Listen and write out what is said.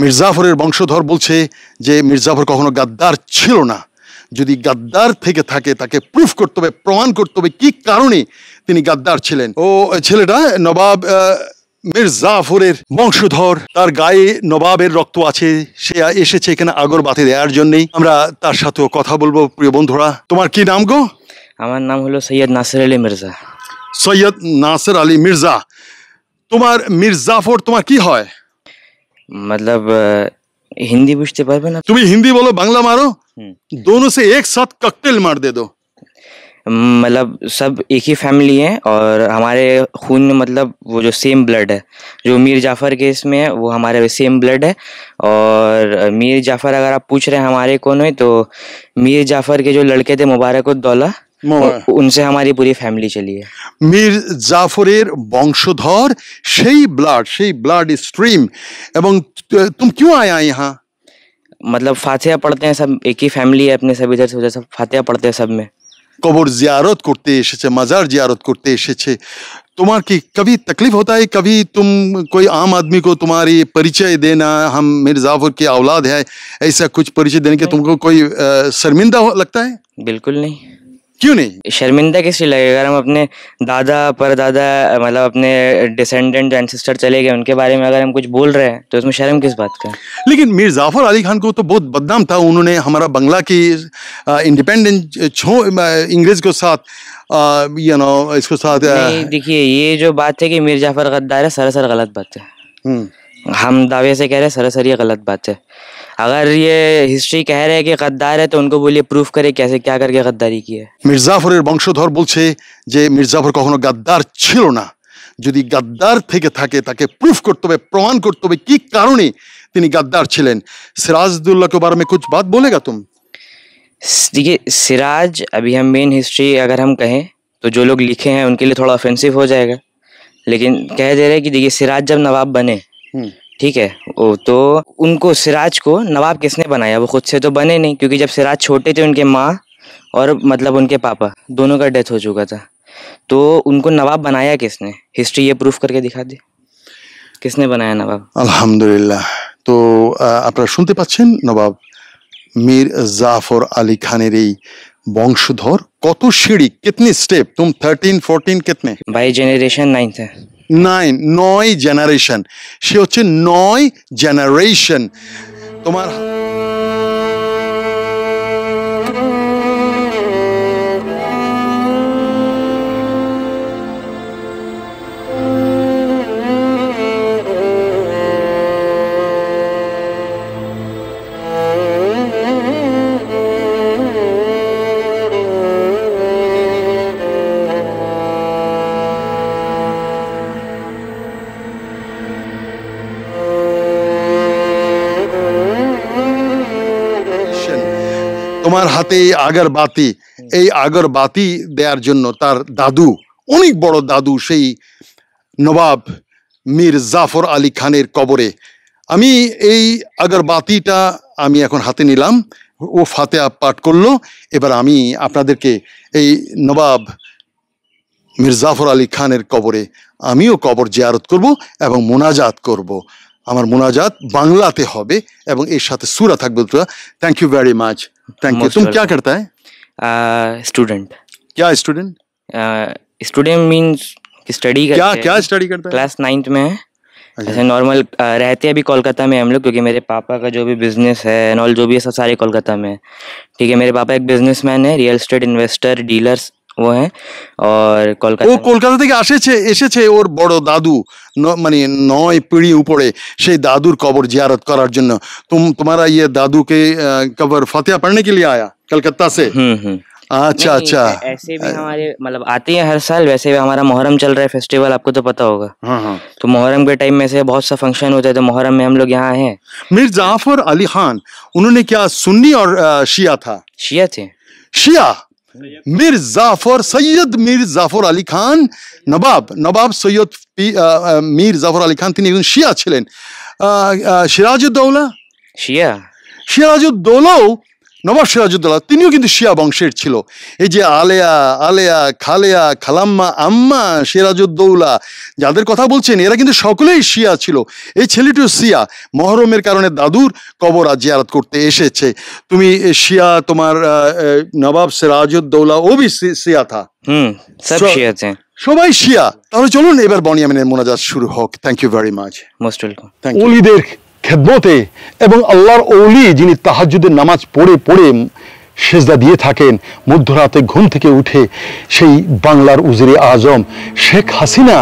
মির্জাফরের বংশধর বলছে যে মির্জাফর কখনো গাদ্দার ছিল না যদি গাদ্দার থেকে থাকে তাকে প্রুফ করতে হবে প্রমাণ করতে হবে কি কারণে তিনি গাদ্দার ছিলেন ও ছেলেটা নবাব মির্জাফরের বংশধর তার গায়ে নবাবের রক্ত আছে সে এসেছে এখানে আগর বাতি দেওয়ার জন্যই আমরা তার সাথেও কথা বলবো প্রিয় বন্ধুরা তোমার কি নাম গো আমার নাম হলো সৈয়দ নাসির আলী মির্জা সৈয়দ নাসির আলী মির্জা তোমার মির্জাফর তোমার কি হয় मतलब हिंदी बुझते पर ना तुम्हें हिंदी बोलो बांग्ला मारो हम्म। दोनों से एक साथ कॉकटेल मार दे दो मतलब सब एक ही फैमिली है और हमारे खून में मतलब वो जो सेम ब्लड है जो मीर जाफ़र केस में है वो हमारे सेम ब्लड है और मीर जाफ़र अगर आप पूछ रहे हैं हमारे कौन है तो मीर जाफ़र के जो लड़के थे मुबारक उद्दौला उनसे हमारी पूरी फैमिली चली है मीर जाफर वंशधर से ब्लड से ब्लड स्ट्रीम एवं तुम क्यों आया यहाँ मतलब फातिहा पढ़ते हैं सब एक ही फैमिली है अपने सब इधर से उधर सब फातिहा पढ़ते हैं सब में কবর जियारत करते मजार जियारत करते तुम्हार की कभी तकलीफ होता है कभी तुम कोई आम आदमी को तुम्हारी परिचय देना हम मिर्जाफर के औलाद है ऐसा कुछ परिचय देने के तुमको कोई शर्मिंदा लगता है बिल्कुल नहीं क्यों नहीं शर्मिंदा किस लिए अगर हम अपने दादा परदादा मतलब अपने डिसेंडेंट एंसेस्टर चले गए उनके बारे में अगर हम कुछ बोल रहे हैं तो इसमें शर्म किस बात का लेकिन मीर जाफर अली खान को तो बहुत बदनाम था उन्होंने हमारा बंगला की इंडिपेंडेंट छो इंग्रेज के साथ यू नो इसके साथ देखिए ये जो बात है कि मीर जाफर गद्दार है सरासर गलत बात है हम्म। हम दावे से कह रहे हैं सरासर ये गलत बात है अगर ये हिस्ट्री कह रहे हैं कि गद्दार है तो उनको बोलिए प्रूफ करे कैसे क्या करके गद्दारी की है মির্জাফরের বংশধর বলছে যে মির্জাফর কখনো গাদ্দার ছিল না যদি গাদ্দার থেকে থাকে তাকে প্রুফ করতে হবে প্রমাণ করতে হবে কি কারণে তিনি গাদ্দার ছিলেন সিরাজদুল্লাহ के बारे में कुछ बात बोलेगा तुम देखिए सिराज अभी हम मेन हिस्ट्री अगर हम कहें तो जो लोग लिखे हैं उनके लिए थोड़ा ऑफेंसिव हो जाएगा लेकिन कह दे रहे हैं कि देखिए सिराज जब नवाब बने ठीक है ओ तो उनको सिराज को नवाब किसने बनाया वो खुद से तो बने नहीं क्योंकि जब सिराज छोटे थे उनके माँ और मतलब उनके पापा दोनों का डेथ हो चुका था तो उनको नवाब बनाया किसने हिस्ट्री ये प्रूफ करके दिखा दी किसने बनाया नवाब अल्हम्दुलिल्लाह तो आप सुनते শুনতে পাচ্ছেন নবাব মীর জাফর আলী খানের এই বংশধর কত সিঁড়ি কিতনি স্টেপ তুম থার্টিন भाई जेनरेशन नाइन्थ है নাইন নয় জেনারেশন সে হচ্ছে নয় জেনারেশন তোমার তোমার হাতে এই আগরবাতি এই আগরবাতি দেওয়ার জন্য তার দাদু অনেক বড় দাদু সেই নবাব মীর জাফর আলী খানের কবরে আমি এই আগরবাতিটা আমি এখন হাতে নিলাম ও ফাতেহা পাঠ করলো এবার আমি আপনাদেরকে এই নবাব জাফর আলী খানের কবরে আমিও কবর জিয়ারত করব এবং মোনাজাত করব আমার মোনাজাত বাংলাতে হবে এবং এর সাথে সুরা থাকবে thank you very much thank you तुम क्या करता है स्टूडेंट uh, क्या स्टूडेंट स्टूडेंट मीन्स स्टडी करते क्या क्या स्टडी करता है क्लास नाइन्थ में है अच्छा। ऐसे नॉर्मल uh, रहते हैं अभी कोलकाता में हम लोग क्योंकि मेरे पापा का जो भी बिजनेस है एंड ऑल जो भी है सब सारे कोलकाता में है ठीक है मेरे पापा एक बिजनेसमैन है रियल एस्टेट इन्वेस्टर डीलर्स वो है और কলকাতা থেকে এসেছে ওর বড় দাদু মানে নয় উপরে সেই দাদুর কবর জিয়ারত করার জন্য दादू के के लिए आया कलकत्ता से हम्म हम्म अच्छा अच्छा ऐसे भी हमारे मतलब आते हैं हर साल वैसे भी हमारा मोहरम चल रहा है फेस्टिवल आपको तो पता होगा हाँ, हाँ। तो मुहर्रम के टाइम में से बहुत सा फंक्शन होता है तो मुहर्रम में हम लोग यहाँ हैं मीर जाफर अली खान उन्होंने क्या सुन्नी और शिया था शिया थे शिया মির জাফর সৈয়দ মীর জাফর আলী খান নবাব নবাব সৈয়দ মির জাফর আলী খান তিনি একজন শিয়া ছিলেন সিরাজউদ্দৌলা শিয়া সিরাজউদ্দৌলাও নবাব সিরাজউদ্দৌলা তিনিও কিন্তু শিয়া বংশের ছিল এই যে আলেয়া আলেয়া খালেয়া খালাম্মা আম্মা সিরাজউদ্দৌলা যাদের কথা বলছেন এরা কিন্তু সকলেই শিয়া ছিল এই ছেলেটিও শিয়া মহরমের কারণে দাদুর কবর আজ জিয়ারাত করতে এসেছে তুমি শিয়া তোমার নবাব সিরাজউদ্দৌলা ও বি শিয়া থা হুম সবাই শিয়া তাহলে চলুন এবার বনিয়ামিনের মোনাজাত শুরু হোক thank you very much most welcome ওলিদের খেদমতে এবং আল্লাহর অলি যিনি তাহাজুদের নামাজ পড়ে পড়ে সেজদা দিয়ে থাকেন মধ্যরাতে ঘুম থেকে উঠে সেই বাংলার উজিরে আজম শেখ হাসিনা